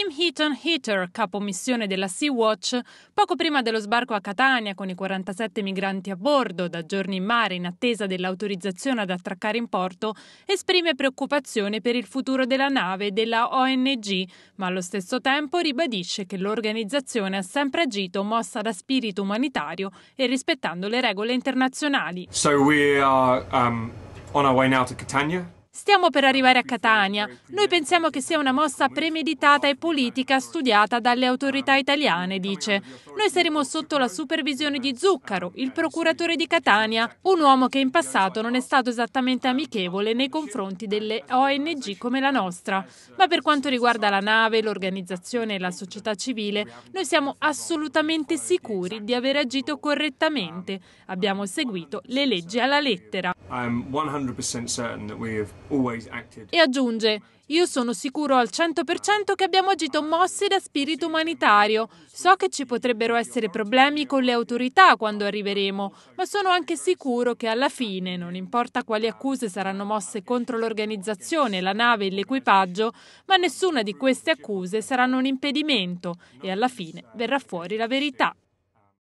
Kim Heaton Heater, capo missione della Sea-Watch, poco prima dello sbarco a Catania con i 47 migranti a bordo, da giorni in mare in attesa dell'autorizzazione ad attraccare in porto, esprime preoccupazione per il futuro della nave e della ONG, ma allo stesso tempo ribadisce che l'organizzazione ha sempre agito mossa da spirito umanitario e rispettando le regole internazionali. So we are um, on our way now to Catania. Stiamo per arrivare a Catania. Noi pensiamo che sia una mossa premeditata e politica studiata dalle autorità italiane, dice. Noi saremo sotto la supervisione di Zuccaro, il procuratore di Catania, un uomo che in passato non è stato esattamente amichevole nei confronti delle ONG come la nostra. Ma per quanto riguarda la nave, l'organizzazione e la società civile, noi siamo assolutamente sicuri di aver agito correttamente. Abbiamo seguito le leggi alla lettera. E aggiunge, io sono sicuro al 100% che abbiamo agito mossi da spirito umanitario. So che ci potrebbero essere problemi con le autorità quando arriveremo, ma sono anche sicuro che alla fine, non importa quali accuse saranno mosse contro l'organizzazione, la nave e l'equipaggio, ma nessuna di queste accuse saranno un impedimento e alla fine verrà fuori la verità.